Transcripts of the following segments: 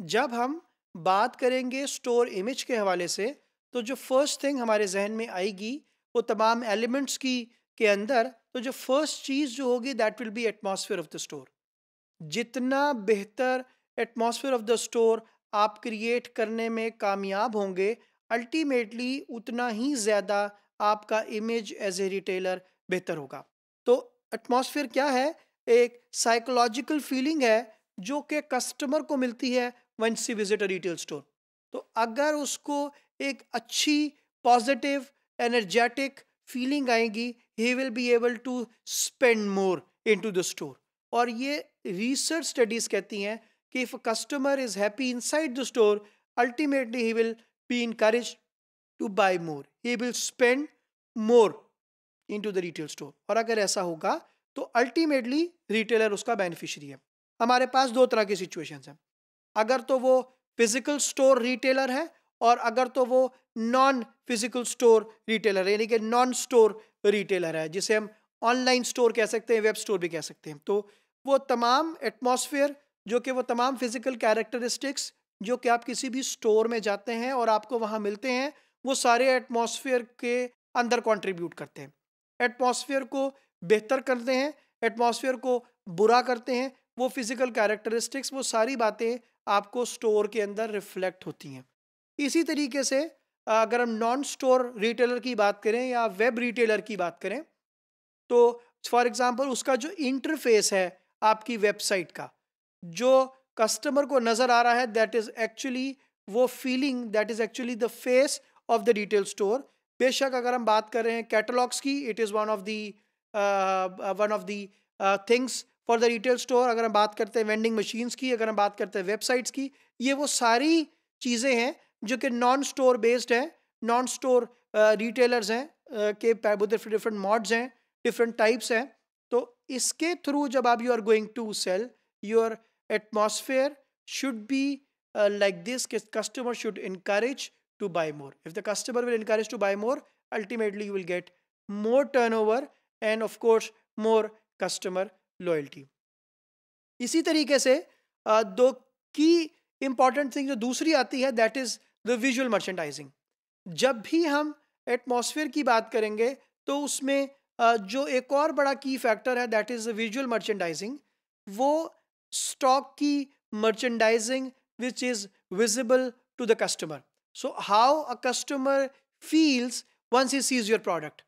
जब हम बात करेंगे स्टोर इमेज के हवाले से तो जो फर्स्ट थिंग हमारे जहन में आएगी वो तमाम एलिमेंट्स की के अंदर तो जो फर्स्ट चीज़ जो होगी that will be atmosphere of the store जितना बेहतर एटमॉस्फेयर ऑफ द स्टोर आप क्रिएट करने में कामयाब होंगे अल्टीमेटली उतना ही ज़्यादा आपका इमेज एज ए रिटेलर बेहतर होगा तो एटमॉस्फेयर क्या है एक साइकोलॉजिकल फीलिंग है जो कि कस्टमर को मिलती है once visit a retail store तो अगर उसको एक अच्छी पॉजिटिव एनर्जेटिक फीलिंग आएगी he will be able to spend more into the store और ये रिसर्च स्टडीज़ कहती हैं कि if customer is happy inside the store ultimately he will be encourage to buy more he will spend more into the retail store और अगर ऐसा होगा तो अल्टीमेटली रिटेलर उसका बेनिफिशियरी है हमारे पास दो तरह की सिचुएशन हैं अगर तो वो फिजिकल स्टोर रिटेलर है और अगर तो वो नॉन फिजिकल स्टोर रिटेलर है यानी कि नॉन स्टोर रिटेलर है जिसे हम ऑनलाइन स्टोर कह सकते हैं वेब स्टोर भी कह सकते हैं तो वो तमाम एटमॉस्फेयर जो कि वो तमाम फिजिकल कैरेक्टरिस्टिक्स जो कि आप किसी भी स्टोर में जाते हैं और आपको वहाँ मिलते हैं वो सारे एटमॉस्फेयर के अंदर कंट्रीब्यूट करते हैं एटमॉस्फेयर को बेहतर करते हैं एटमॉस्फेयर को बुरा करते हैं वो फिज़िकल कैरेक्टरिस्टिक्स वो सारी बातें आपको स्टोर के अंदर रिफ्लेक्ट होती हैं इसी तरीके से अगर हम नॉन स्टोर रिटेलर की बात करें या वेब रिटेलर की बात करें तो फॉर एग्ज़ाम्पल उसका जो इंटरफेस है आपकी वेबसाइट का जो कस्टमर को नज़र आ रहा है दैट इज़ एक्चुअली वो feeling that is actually the face of the retail store बेशक अगर हम बात कर रहे हैं कैटलॉग्स की it is one of the one of the things for the retail store अगर हम बात करते हैं वेंडिंग मशीन्स की अगर हम बात करते हैं वेबसाइट्स की ये वो सारी चीज़ें हैं जो कि नॉन स्टोर बेस्ड हैं नॉन स्टोर रिटेलर्स हैं के डिफरेंट मॉड्स हैं डिफरेंट टाइप्स हैं तो इसके थ्रू जब आप you are going to sell your atmosphere should be like this customer should encourage to buy more if the customer will encourage to buy more ultimately you will get more turnover and of course more customer loyalty इसी तरीके से दो की important thing जो दूसरी आती है that is the visual merchandising जब भी हम एटमॉस्फेयर की बात करेंगे तो उसमें जो एक और बड़ा की फैक्टर है that is the visual merchandising वो स्टॉक की merchandising which is visible to the customer so how a customer feels once he sees your product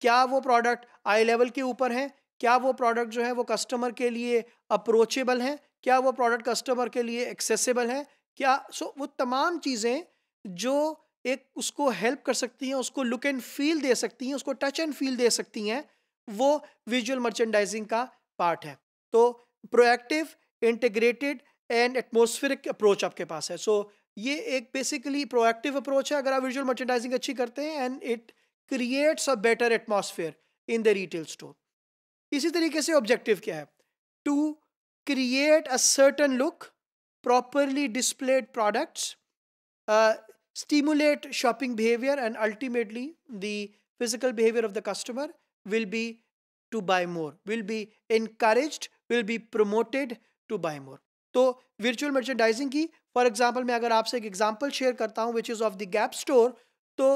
क्या वो प्रोडक्ट आई लेवल के ऊपर है क्या वो प्रोडक्ट जो है वो कस्टमर के लिए अप्रोचेबल है क्या वो प्रोडक्ट कस्टमर के लिए एक्सेसिबल है क्या सो so, वो तमाम चीज़ें जो एक उसको हेल्प कर सकती हैं उसको लुक एंड फील दे सकती हैं उसको टच एंड फील दे सकती हैं वो विजुअल मर्चेंडाइजिंग का पार्ट है तो proactive integrated and atmospheric approach आपके पास है सो so, ये एक बेसिकली प्रोएक्टिव अप्रोच है अगर आप विजुअल मर्चेंडाइजिंग अच्छी करते हैं and it creates a better atmosphere in the retail store इसी तरीके से ऑब्जेक्टिव क्या है to create a certain look properly displayed products stimulate shopping behaviour and ultimately the physical behaviour of the customer will be to buy more will be encouraged will be promoted to buy more तो virtual merchandising की for example मैं अगर आपसे एक example share करता हूँ which is of the gap store तो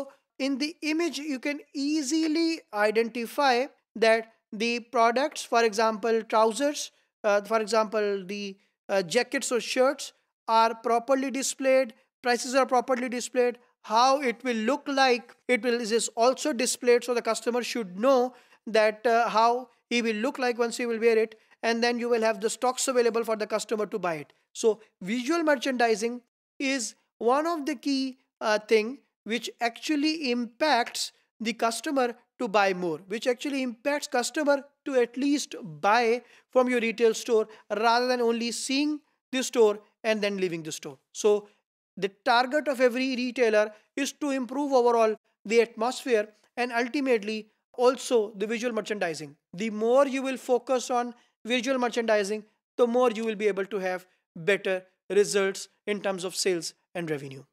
in the image you can easily identify that the products, for example, trousers, uh, for example, the uh, jackets or shirts are properly displayed, prices are properly displayed, how it will look like, it will is also displayed so the customer should know that uh, how he will look like once he will wear it and then you will have the stocks available for the customer to buy it. So visual merchandising is one of the key uh, thing which actually impacts the customer to buy more, which actually impacts customer to at least buy from your retail store rather than only seeing the store and then leaving the store. So the target of every retailer is to improve overall the atmosphere and ultimately also the visual merchandising. The more you will focus on visual merchandising, the more you will be able to have better results in terms of sales and revenue.